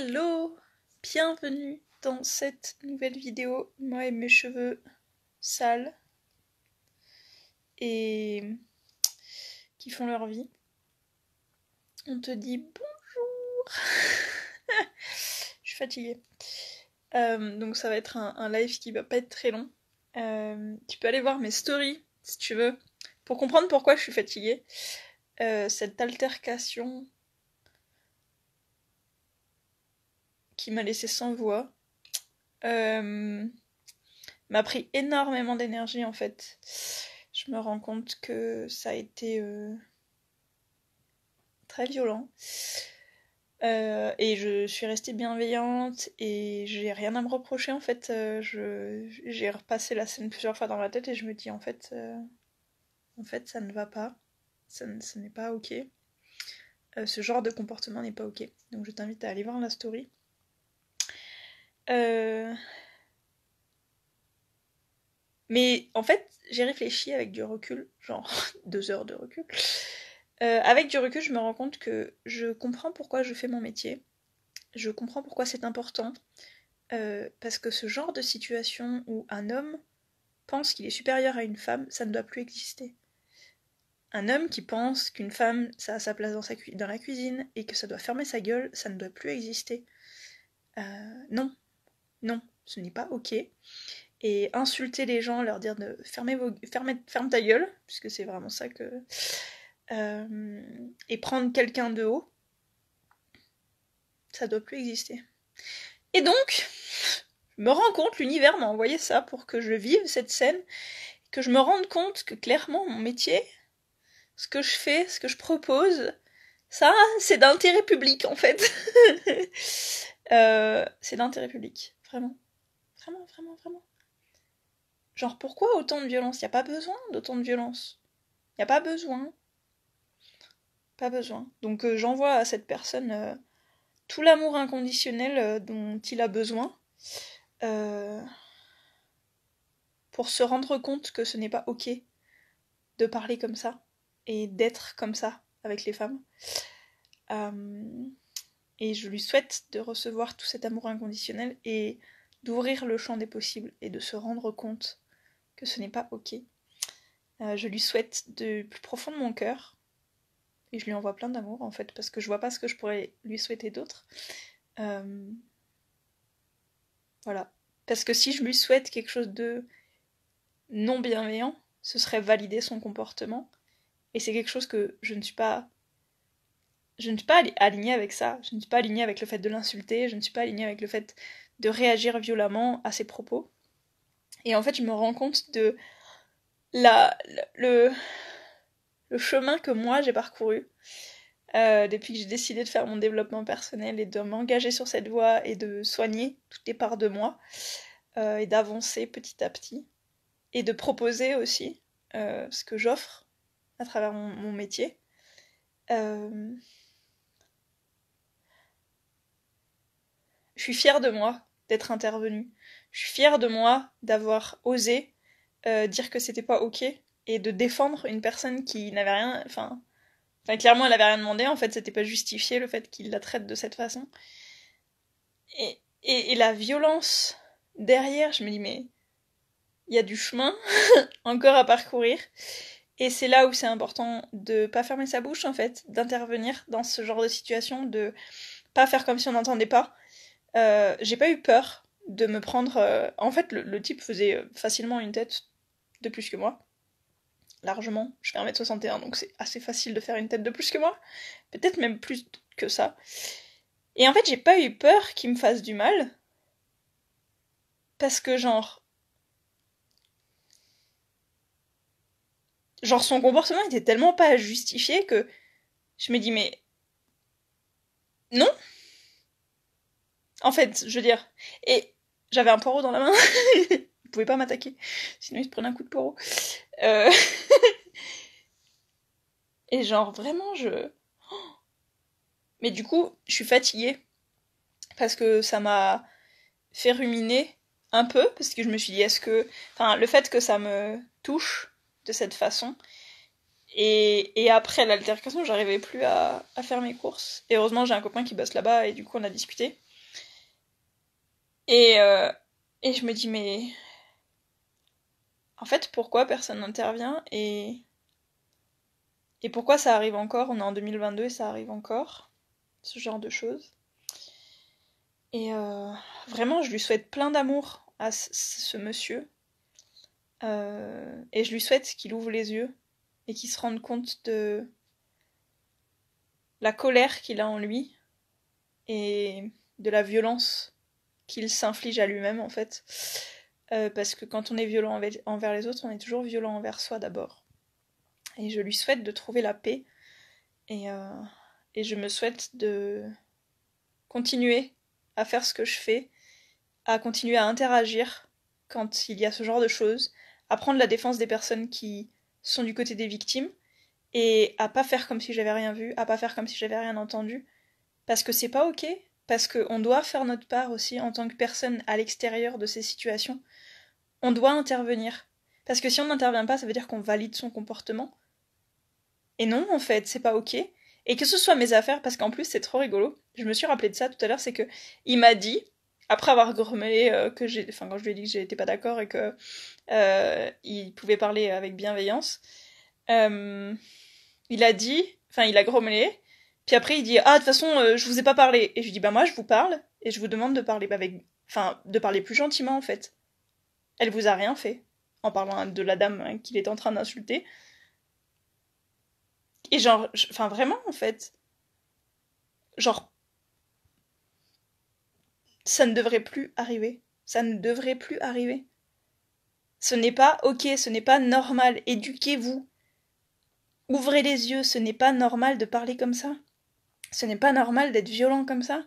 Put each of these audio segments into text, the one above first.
Hello Bienvenue dans cette nouvelle vidéo, moi et mes cheveux sales et qui font leur vie. On te dit bonjour Je suis fatiguée. Euh, donc ça va être un, live qui va pas être très long. Euh, tu peux aller voir mes stories si tu veux pour comprendre pourquoi je suis fatiguée. Euh, cette altercation qui m'a laissé sans voix, euh, m'a pris énormément d'énergie en fait. Je me rends compte que ça a été euh, très violent. Euh, et je suis restée bienveillante et j'ai rien à me reprocher en fait. j'ai repassé la scène plusieurs fois dans ma tête et je me dis en fait, en fait ça ne va pas, ça n'est pas ok. ce genre de comportement n'est pas ok. Donc je t'invite à aller voir la story euh, Mais en fait, j'ai réfléchi avec du recul, genre deux heures de recul. Euh, avec du recul, je me rends compte que je comprends pourquoi je fais mon métier. Je comprends pourquoi c'est important. Euh, parce que ce genre de situation où un homme pense qu'il est supérieur à une femme, ça ne doit plus exister. Un homme qui pense qu'une femme, ça a sa place dans, la cuisine et que ça doit fermer sa gueule, ça ne doit plus exister. non, non, ce n'est pas ok. Et insulter les gens, leur dire de fermer vos, ferme ta gueule, puisque c'est vraiment ça que. Euh, et prendre quelqu'un de haut, ça doit plus exister. Et donc, je me rends compte, l'univers m'a envoyé ça pour que je vive cette scène, que je me rende compte que clairement mon métier, ce que je fais, ce que je propose, ça, c'est d'intérêt public en fait. Euh, c'est d'intérêt public. Vraiment. Vraiment, vraiment, vraiment. Genre, pourquoi autant de violence Il n'y a pas besoin d'autant de violence. Il n'y a pas besoin. Pas besoin. Donc euh, j'envoie à cette personne euh, tout l'amour inconditionnel euh, dont il a besoin pour se rendre compte que ce n'est pas ok de parler comme ça et d'être comme ça avec les femmes. Et je lui souhaite de recevoir tout cet amour inconditionnel et d'ouvrir le champ des possibles et de se rendre compte que ce n'est pas ok. Euh, je lui souhaite de plus profond de mon cœur, et je lui envoie plein d'amour en fait, parce que je vois pas ce que je pourrais lui souhaiter d'autre. Euh, voilà. Parce que si je lui souhaite quelque chose de non bienveillant, ce serait valider son comportement, et c'est quelque chose que je ne suis pas je ne suis pas alignée avec ça. Je ne suis pas alignée avec le fait de l'insulter. Je ne suis pas alignée avec le fait de réagir violemment à ses propos. Et en fait, je me rends compte de la, le, chemin que moi j'ai parcouru euh, depuis que j'ai décidé de faire mon développement personnel et de m'engager sur cette voie et de soigner toutes les parts de moi euh, et d'avancer petit à petit et de proposer aussi euh, ce que j'offre à travers mon, métier. Je suis fière de moi d'être intervenue. Je suis fière de moi d'avoir osé euh, dire que c'était pas ok et de défendre une personne qui n'avait rien. Enfin, clairement, elle n'avait rien demandé. En fait, c'était pas justifié le fait qu'il la traite de cette façon. Et, la violence derrière, je me dis, mais il y a du chemin encore à parcourir. Et c'est là où c'est important de pas fermer sa bouche, en fait, d'intervenir dans ce genre de situation, de pas faire comme si on n'entendait pas euh, j'ai pas eu peur de me prendre. Euh, en fait, le, type faisait euh, facilement une tête de plus que moi. Largement. Je fais 1m61, donc c'est assez facile de faire une tête de plus que moi. Peut-être même plus que ça. Et en fait, j'ai pas eu peur qu'il me fasse du mal. Parce que, genre. Genre, son comportement était tellement pas justifié que je me dis, mais. Non! En fait, je veux dire. Et j'avais un poireau dans la main. il pouvez pas m'attaquer. Sinon, il se prenait un coup de poireau. Euh. et genre, vraiment, je. Mais du coup, je suis fatiguée. Parce que ça m'a fait ruminer un peu. Parce que je me suis dit, est-ce que. Enfin, le fait que ça me touche de cette façon. Et, et après l'altercation, j'arrivais plus à, à faire mes courses. Et heureusement, j'ai un copain qui bosse là-bas et du coup, on a discuté. Et, euh, et je me dis, mais en fait, pourquoi personne n'intervient et... et pourquoi ça arrive encore On est en 2022 et ça arrive encore, ce genre de choses. Et euh, vraiment, je lui souhaite plein d'amour à ce monsieur. Euh, et je lui souhaite qu'il ouvre les yeux et qu'il se rende compte de la colère qu'il a en lui et de la violence qu'il s'inflige à lui-même en fait. Euh, parce que quand on est violent envers les autres, on est toujours violent envers soi d'abord. Et je lui souhaite de trouver la paix. Et, euh, et, je me souhaite de continuer à faire ce que je fais, à continuer à interagir quand il y a ce genre de choses, à prendre la défense des personnes qui sont du côté des victimes, et à pas faire comme si j'avais rien vu, à pas faire comme si j'avais rien entendu, parce que c'est pas ok parce qu'on doit faire notre part aussi en tant que personne à l'extérieur de ces situations. On doit intervenir. Parce que si on n'intervient pas, ça veut dire qu'on valide son comportement. Et non, en fait, c'est pas ok. Et que ce soit mes affaires, parce qu'en plus, c'est trop rigolo. Je me suis rappelé de ça tout à l'heure, c'est que il m'a dit, après avoir grommelé euh, que j'ai. Enfin, quand je lui ai dit que j'étais pas d'accord et que euh, il pouvait parler avec bienveillance, euh, il a dit. Enfin, il a grommelé. Puis après, il dit ah de toute façon, euh, je vous ai pas parlé. Et je lui dis bah moi je vous parle et je vous demande de parler bah, avec, enfin de parler plus gentiment en fait. Elle vous a rien fait en parlant de la dame hein, qu'il est en train d'insulter. Et genre, enfin vraiment en fait, genre ça ne devrait plus arriver. Ça ne devrait plus arriver. Ce n'est pas ok, ce n'est pas normal. Éduquez-vous. Ouvrez les yeux, ce n'est pas normal de parler comme ça. Ce n'est pas normal d'être violent comme ça.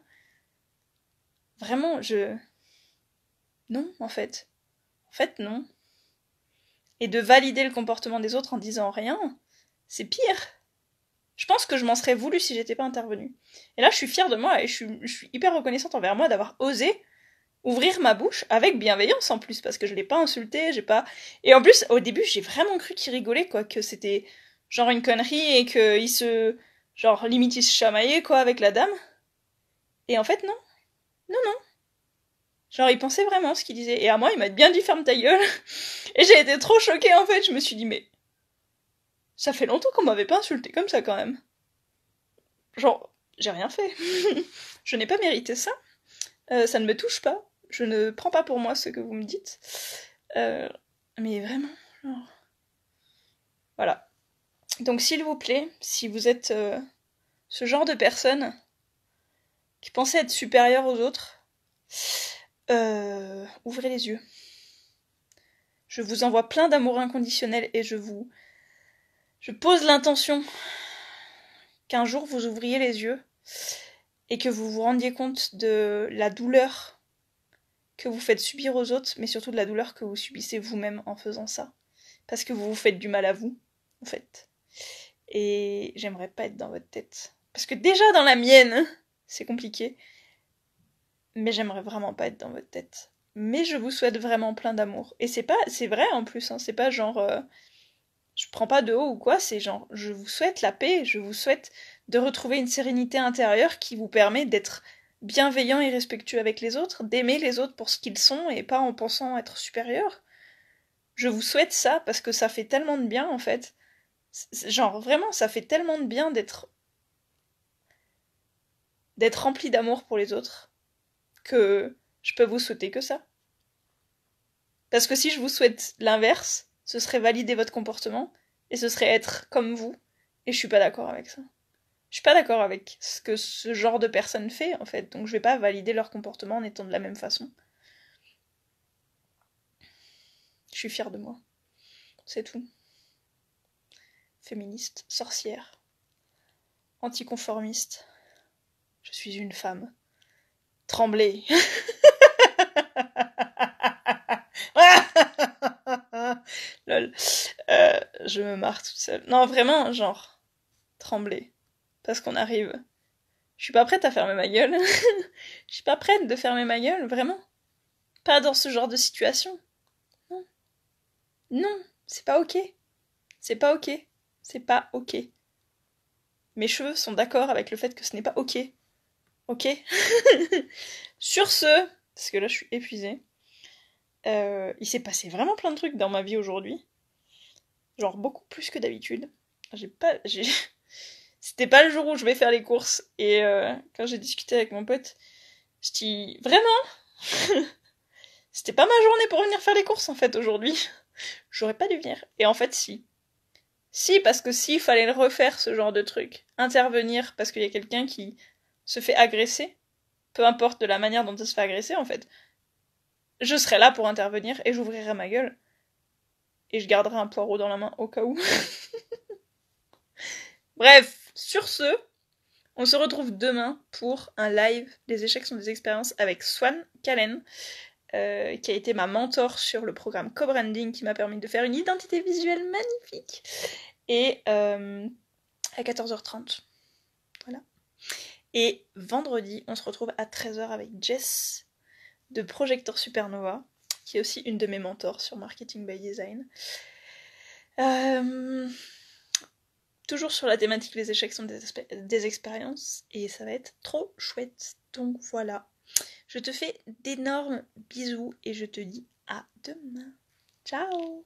Vraiment, je... Non, en fait. En fait, non. Et de valider le comportement des autres en disant rien, c'est pire. Je pense que je m'en serais voulu si j'étais pas intervenue. Et là, je suis fière de moi et je suis, hyper reconnaissante envers moi d'avoir osé ouvrir ma bouche avec bienveillance en plus parce que je l'ai pas insulté, j'ai pas et en plus au début j'ai vraiment cru qu'il rigolait quoi que c'était genre une connerie et que il se Genre, limitis chamailler quoi, avec la dame. Et en fait, non. Non, non. Genre, il pensait vraiment ce qu'il disait. Et à moi, il m'a bien dit ferme ta gueule. Et j'ai été trop choquée, en fait. Je me suis dit, mais. Ça fait longtemps qu'on m'avait pas insulté comme ça, quand même. Genre, j'ai rien fait. je n'ai pas mérité ça. Euh, ça ne me touche pas. Je ne prends pas pour moi ce que vous me dites. Euh, mais vraiment, genre. Voilà. Donc s'il vous plaît, si vous êtes euh, ce genre de personne qui pensait être supérieure aux autres, euh, ouvrez les yeux. Je vous envoie plein d'amour inconditionnel et je vous... Je pose l'intention qu'un jour vous ouvriez les yeux et que vous vous rendiez compte de la douleur que vous faites subir aux autres, mais surtout de la douleur que vous subissez vous-même en faisant ça. Parce que vous vous faites du mal à vous, en fait. Et j'aimerais pas être dans votre tête. Parce que déjà dans la mienne, c'est compliqué. Mais j'aimerais vraiment pas être dans votre tête. Mais je vous souhaite vraiment plein d'amour. Et c'est pas, c'est vrai en plus, hein. c'est pas genre, euh, je prends pas de haut ou quoi, c'est genre, je vous souhaite la paix, je vous souhaite de retrouver une sérénité intérieure qui vous permet d'être bienveillant et respectueux avec les autres, d'aimer les autres pour ce qu'ils sont et pas en pensant être supérieur. Je vous souhaite ça parce que ça fait tellement de bien en fait. Genre, vraiment, ça fait tellement de bien d'être. d'être rempli d'amour pour les autres que je peux vous souhaiter que ça. Parce que si je vous souhaite l'inverse, ce serait valider votre comportement et ce serait être comme vous. Et je suis pas d'accord avec ça. Je suis pas d'accord avec ce que ce genre de personne fait, en fait. Donc je vais pas valider leur comportement en étant de la même façon. Je suis fière de moi. C'est tout féministe, sorcière, anticonformiste. Je suis une femme. Tremblée. Lol. Euh, je me marre toute seule. Non, vraiment, genre, trembler. Parce qu'on arrive. Je suis pas prête à fermer ma gueule. Je suis pas prête de fermer ma gueule, vraiment. Pas dans ce genre de situation. Non. Non, c'est pas ok. C'est pas ok. C'est pas ok. Mes cheveux sont d'accord avec le fait que ce n'est pas ok. Ok Sur ce, parce que là je suis épuisée, euh, il s'est passé vraiment plein de trucs dans ma vie aujourd'hui. Genre beaucoup plus que d'habitude. J'ai pas. C'était pas le jour où je vais faire les courses. Et euh, quand j'ai discuté avec mon pote, je dis Vraiment C'était pas ma journée pour venir faire les courses en fait aujourd'hui. J'aurais pas dû venir. Et en fait, si. Si, parce que s'il fallait le refaire, ce genre de truc, intervenir parce qu'il y a quelqu'un qui se fait agresser, peu importe de la manière dont il se fait agresser en fait, je serai là pour intervenir et j'ouvrirai ma gueule. Et je garderai un poireau dans la main au cas où. Bref, sur ce, on se retrouve demain pour un live Les échecs sont des expériences avec Swan Callen. Euh, qui a été ma mentor sur le programme co-branding, qui m'a permis de faire une identité visuelle magnifique. Et euh, à 14h30. Voilà. Et vendredi, on se retrouve à 13h avec Jess de Projector Supernova, qui est aussi une de mes mentors sur Marketing by Design. Euh, toujours sur la thématique des échecs sont des, des expériences et ça va être trop chouette. Donc voilà, je te fais d'énormes bisous et je te dis à demain. Ciao